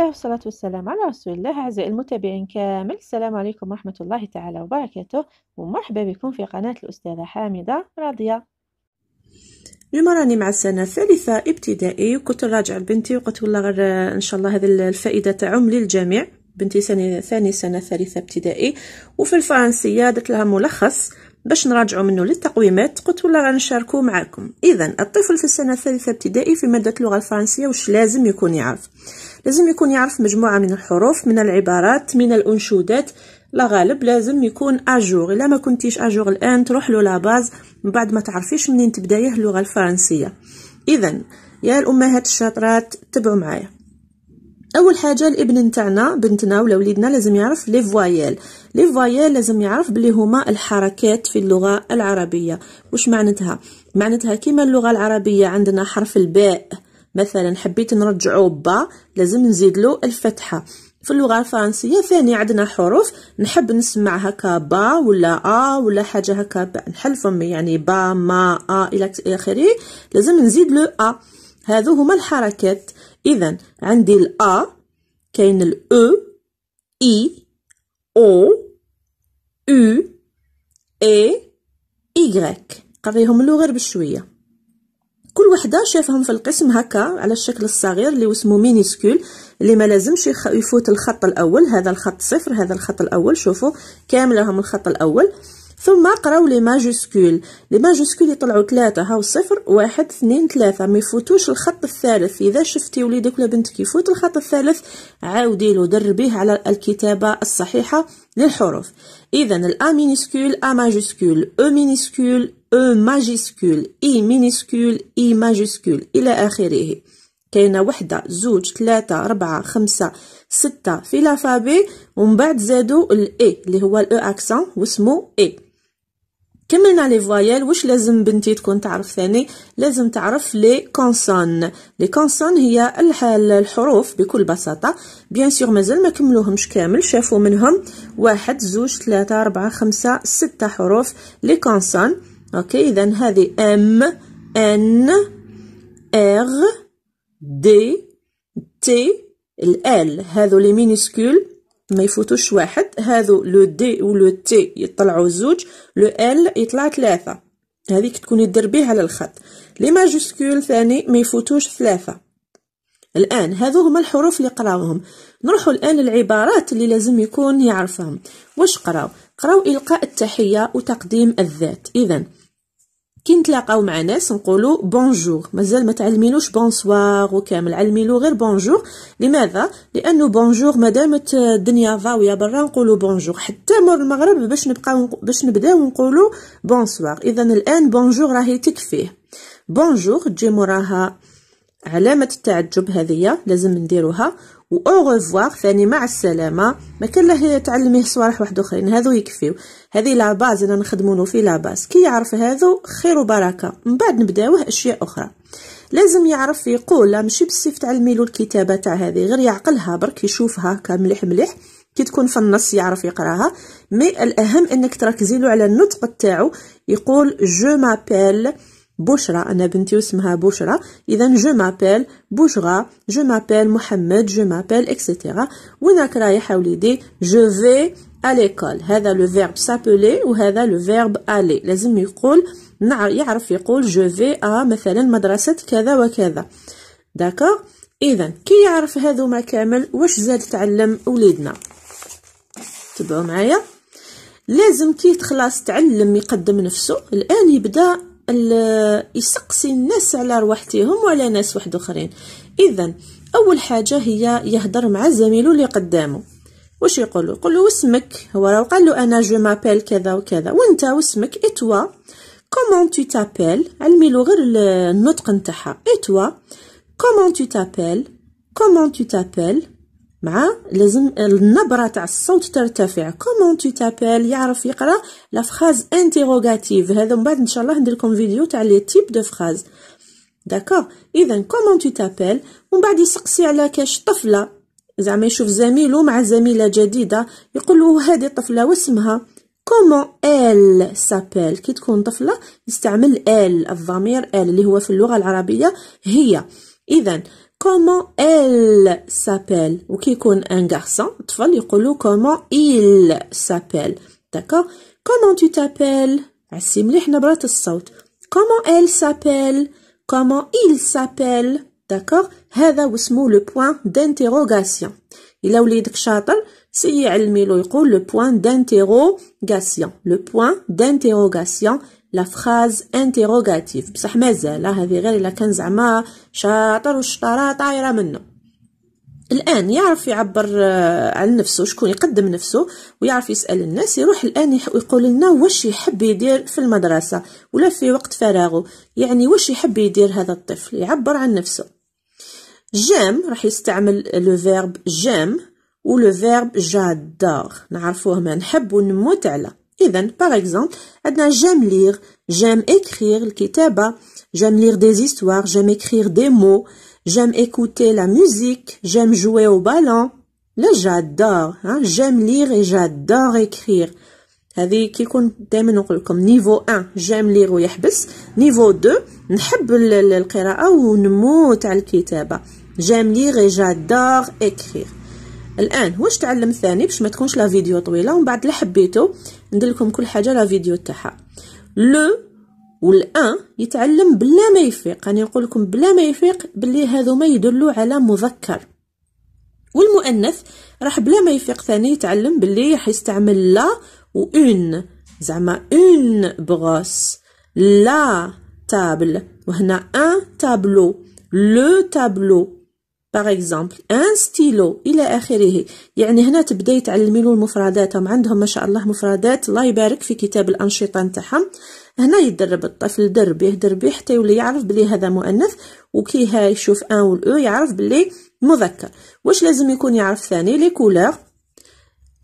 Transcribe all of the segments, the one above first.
الله والصلاة والسلام على رسول الله أعزائي المتابعين كامل السلام عليكم ورحمة الله تعالى وبركاته ومرحبا بكم في قناة الأستاذة حامدة راضية اليوم راني مع السنة الثالثة ابتدائي وكنت راجع لبنتي وقلت والله غير إن شاء الله هذه الفائدة تعم للجميع بنتي سنة ثاني سنة ثالثة ابتدائي وفي الفرنسية درت لها ملخص باش نراجعوا منه للتقويمات قلت ولا غنشاركوا معاكم اذا الطفل في السنه الثالثه ابتدائي في ماده اللغه الفرنسيه واش لازم يكون يعرف لازم يكون يعرف مجموعه من الحروف من العبارات من الانشودات لا غالب لازم يكون اجور الا ما كنتيش اجور الان تروح له لاباز من بعد ما تعرفيش منين تبدايه اللغه الفرنسيه اذا يا الامهات الشاطرات تبعوا معايا اول حاجه الابن نتاعنا بنتنا ولا وليدنا لازم يعرف لي فوايل لي فوايل لازم يعرف بلي هما الحركات في اللغه العربيه واش معناتها معناتها كيما اللغه العربيه عندنا حرف الباء مثلا حبيت نرجعو با لازم نزيد له الفتحه في اللغه الفرنسيه ثاني عندنا حروف نحب نسمع هكا با ولا ا ولا حاجه هكا نحل فمي يعني با ما ا الى اخره لازم نزيد لو ا هذو هما الحركات إذا عندي الأ كاين الأو إي e، أو e، أو إي إيغريك قريهم له غير بشوية كل وحدة شافهم في القسم هكا على الشكل الصغير اللي وسمو مينيسكول اللي ما لازمش يفوت الخط الأول هذا الخط صفر هذا الخط الأول شوفوا كامل راهم الخط الأول ثم قراو لي ماجوسكول لي ماجوسكول يطلعوا ثلاثة هاو صفر واحد اثنين ثلاثة ما يفوتوش الخط الثالث إذا شفتي وليدك ولا بنتك يفوت الخط الثالث عاودي له دربيه على الكتابة الصحيحة للحروف إذا الأ مينيسكول أ ماجوسكول أو مينيسكول أو ماجيسكول إي مينيسكول إي ماجوسكول إلى آخره كاينه وحده زوج ثلاثة ربعة خمسة ستة في لافابي ومن بعد زادوا الاي اللي هو الاو إيه اكسون واسمو اي كملنا لي فوايال واش لازم بنتي تكون تعرف ثاني لازم تعرف لي كونسون لي كونسون هي الحروف بكل بساطه بيان سور مازال ما كملوهمش كامل شافوا منهم واحد زوج ثلاثة أربعة خمسة ستة حروف لي كونسون اوكي اذا هذه ام ان ار دي تي الال هذو لي مينيسكول ما يفوتوش واحد هذو لو دي ولو تي يطلعوا زوج لو ال يطلع ثلاثة هذيك تكوني دربيها على الخط لي ماجوسكول ثاني ما يفوتوش ثلاثة الآن هذو هما الحروف اللي قراوهم نروحوا الآن للعبارات اللي لازم يكون يعرفهم واش قراو قراو إلقاء التحية وتقديم الذات إذا كي نتلاقاو مع ناس نقولوا بونجور مازال ما تعلمينوش بونسوار وكامل علميلو غير بونجور لماذا لانه بونجور مادامت الدنيا ضاويه برا نقولوا بونجور حتى مور المغرب باش نبقاو باش نبداو نقولوا بونسوار اذا الان بونجور راهي تكفيه بونجور تجي موراها علامه التعجب هذه لازم نديروها او ريفوار ثاني مع السلامه ما كان له تعلميه صوالح واحد اخرين هذو يكفيو هذه لا باز انا نخدمونو في لا باز كي يعرف هذو خير وبركه من بعد نبداوه اشياء اخرى لازم يعرف يقول لا ماشي بالسيف تعلمي الكتابه تاع هذه غير يعقلها برك يشوفها كمليح مليح كي تكون في النص يعرف يقراها مي الاهم انك تركزي على النطق تاعو يقول جو مابيل بشرى أنا بنتي اسمها بشرى إذا جو مابيل بشرى جو مابيل محمد جو مابيل إكسيتيرا وناك رايح أوليدي جو في أليكول هذا لو فيرب سابولي وهذا لو فيرب ألي لازم يقول نعم، يعرف يقول جو في أ مثلا مدرسة كذا وكذا داكوغ إذا كي يعرف ما كامل واش زاد تعلم وليدنا تبعوا معايا لازم كي تخلص تعلم يقدم نفسه الآن يبدأ يسقسي الناس على رواحتهم وعلى ناس واحد اخرين اذا اول حاجه هي يهضر مع زميلو اللي قدامه واش يقول له يقول له اسمك هو راه قال له انا جو مابيل كذا وكذا وانت واسمك توا كومون تو تابيل علمي له غير النطق نتاعها توا كومون تو تابيل كومون تو تابيل مع لازم النبره تاع الصوت ترتفع كومون تو تابيل يعرف يقرا لا فراز انتيروغاتيف هذا من بعد ان شاء الله ندير لكم فيديو تاع لي تيب دو فراز داكوغ اذا كومون تو تابيل ومن بعد يسقسي على كاش طفله زعما يشوف زميله مع زميله جديده يقول له هذه الطفله واسمها كومون ال سابيل كي تكون طفله يستعمل ال الضمير ال اللي هو في اللغه العربيه هي اذا comment elle s'appelle Ou connaît un garçon le dit comment il s'appelle d'accord comment tu t'appelles الصوت comment elle s'appelle comment il s'appelle d'accord هذا le point d'interrogation وليدك شاطر hein le point d'interrogation le point d'interrogation لا فراز انتيروغاتيف بصح مازال هذه غير الا كان زعما شاطر والشطاره طايره منه الان يعرف يعبر آه، عن نفسه شكون يقدم نفسه ويعرف يسال الناس يروح الان يقول لنا واش يحب يدير في المدرسه ولا في وقت فراغه يعني واش يحب يدير هذا الطفل يعبر عن نفسه جام راح يستعمل لو فيرب جام ولو فيرب جادور نعرفوه ما نحب ونموت عليه إذا باغ إكزومبل عندنا جام ليغ جام إكخير الكتابة جام ليغ دي زيستوار جام إكخير دي مو جام إكوتي لا موزيك جام جوي أو بالون لا جادور جام ليغ إي جادور إكخير هذه كيكون دائما نقول لكم نيفو 1 جام ليغ ويحبس نيفو 2 نحب القراءه ونموت على الكتابه جام ليغ اي جادور اكريغ الان واش تعلم ثاني باش ما تكونش لا فيديو طويله ومن بعد لحبيتو حبيتو ندير لكم كل حاجه لا فيديو تاعها لو والان يتعلم بلا ما يفيق انا نقول لكم بلا ما يفيق بلي ما يدلوا على مذكر والمؤنث راح بلا ما يفيق ثاني يتعلم بلي راح يستعمل لا و اون زعما اون بغوس لا تابل وهنا ان تابلو لو تابلو باغ اكزومبل ان ستيلو الى اخره يعني هنا تبداي تعلمي له المفردات هم عندهم ما شاء الله مفردات الله يبارك في كتاب الانشطه نتاعهم هنا يدرب الطفل دربيه دربيه حتى يولي يعرف بلي هذا مؤنث وكي ها يشوف ان او يعرف بلي مذكر واش لازم يكون يعرف ثاني لي كولور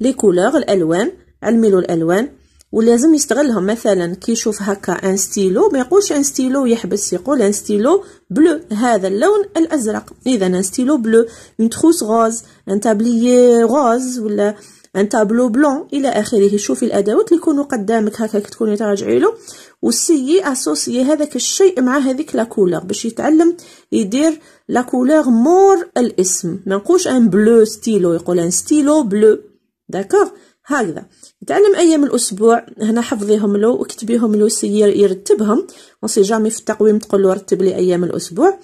لي كولور الالوان علمي له الالوان ولازم يستغلهم مثلا كي يشوف هكا ان ستيلو ما يقولش ان ستيلو يحبس يقول ان ستيلو بلو هذا اللون الازرق اذا ان ستيلو بلو اون تروس غوز ان تابليي غوز ولا ان تابلو بلون الى اخره شوفي الادوات اللي يكونوا قدامك هكا تكوني تراجعي له وسي اسوسي هذاك الشيء مع هذيك لا باش يتعلم يدير لا مور الاسم ما نقولش ان بلو ستيلو يقول ان ستيلو بلو داكوغ هكذا يتعلم ايام الاسبوع هنا حفظيهم له وكتبيهم له سير يرتبهم ونسي جامي في التقويم تقول له رتب لي ايام الاسبوع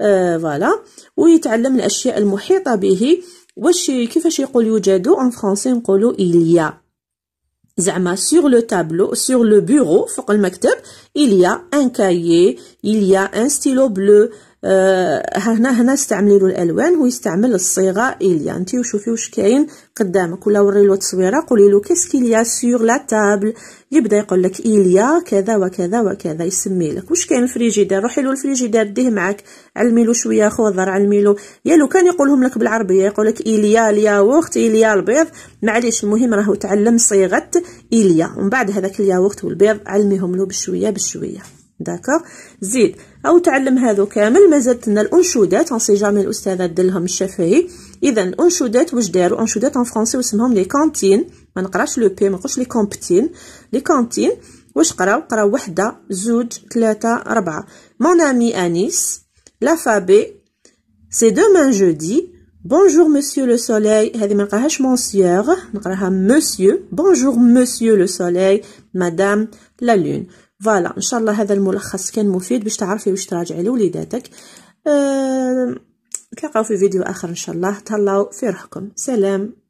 آه فوالا ويتعلم الاشياء المحيطه به واش كيفاش يقول يوجد ان فرونسي نقولوا إليا زعما سور لو تابلو سور لو بيرو فوق المكتب إليا ان كايي إليا ان ستيلو بلو آه، هنا هنا استعملي الالوان ويستعمل الصيغه اليا انت وشوفي واش كاين قدامك ولا وري له تصويره قولي له كاسكيليا سور لا تابل يبدا يقول لك اليا كذا وكذا وكذا يسمي لك واش كاين الفريجيدار روحي له الفريجيدار ديه معاك علمي له شويه خضر علمي له يا لو كان يقولهم لك بالعربيه يقول لك اليا الياوغت اليا البيض معليش المهم راهو تعلم صيغه اليا ومن بعد هذاك الياوغت والبيض علميهم له بشويه بشويه داكوغ زيد او تعلم هذا كامل مازالت لنا الانشودات سي جامي الاستاذه دلهم الشافعي اذا الانشودات واش داروا انشودات اون فرونسي واسمهم لي كانتين ما نقراش لو بي ما نقولش لي كومبتين لي كانتين واش قراو قراو وحده زوج ثلاثه اربعه مون امي انيس فابي سي دومان جودي بونجور مسيو لو soleil هذه ما نقراهاش مونسيور نقراها مسيو بونجور مسيو لو soleil مدام لا لون فوالا ان شاء الله هذا الملخص كان مفيد باش تعرفي واش تراجعي لوليداتك أه... في فيديو اخر ان شاء الله تهلاو في روحكم سلام